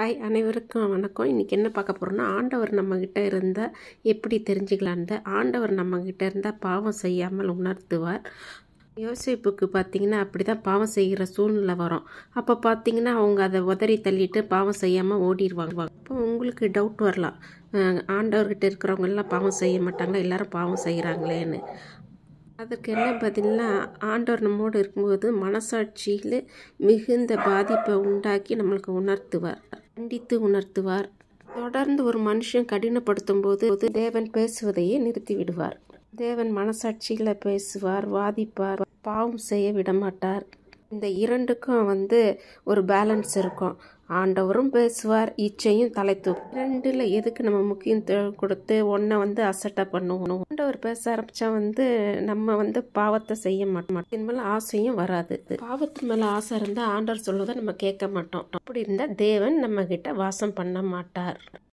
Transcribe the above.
hi அனைவருக்கும் வணக்கம் இன்றைக்கி என்ன பார்க்க போகிறோன்னா ஆண்டவர் நம்மக்கிட்ட இருந்தால் எப்படி தெரிஞ்சுக்கலான்னு ஆண்டவர் நம்மக்கிட்ட இருந்தால் பாவம் செய்யாமல் உணர்த்துவார் யோசிப்புக்கு பார்த்திங்கன்னா அப்படி தான் பாவம் செய்கிற சூழ்நிலை வரும் அப்போ பார்த்திங்கன்னா அவங்க அதை உதறி தள்ளிட்டு பாவம் செய்யாமல் ஓடிடுவாங்க அப்போ உங்களுக்கு டவுட் வரலாம் ஆண்டவர்கிட்ட இருக்கிறவங்கெல்லாம் பாவம் செய்ய மாட்டாங்க எல்லோரும் பாவம் செய்கிறாங்களேன்னு அதுக்கு என்ன பதில்னா ஆண்டவர் நம்மோடு இருக்கும்போது மனசாட்சியில் மிகுந்த பாதிப்பை உண்டாக்கி நம்மளுக்கு உணர்த்துவார் கண்டித்து உணர்த்துவார் தொடர்ந்து ஒரு மனுஷன் கடினப்படுத்தும் போது தேவன் பேசுவதையே நிறுத்திவிடுவார் தேவன் மனசாட்சியில் பேசுவார் வாதிப்பார் பாவம் செய்ய விடமாட்டார் இந்த இரண்டுக்கும் வந்து ஒரு பேலன்ஸ் இருக்கும் ஆண்டவரும் பேசுவார் இச்சையும் தலை தூக்கும் ரெண்டில் எதுக்கு நம்ம முக்கியம் கொடுத்து ஒன்றை வந்து அசட்டாக பண்ணுவோம் ஆண்டவர் பேச ஆரம்பித்தா வந்து நம்ம வந்து பாவத்தை செய்ய மாட்டோம் இதன் மேலே ஆசையும் வராது பாவத்தின் மேலே ஆசை இருந்தால் ஆண்டவர் சொல்லுவதை நம்ம கேட்க மாட்டோம் அப்படி இருந்தால் தேவன் நம்மக்கிட்ட வாசம் பண்ண மாட்டார்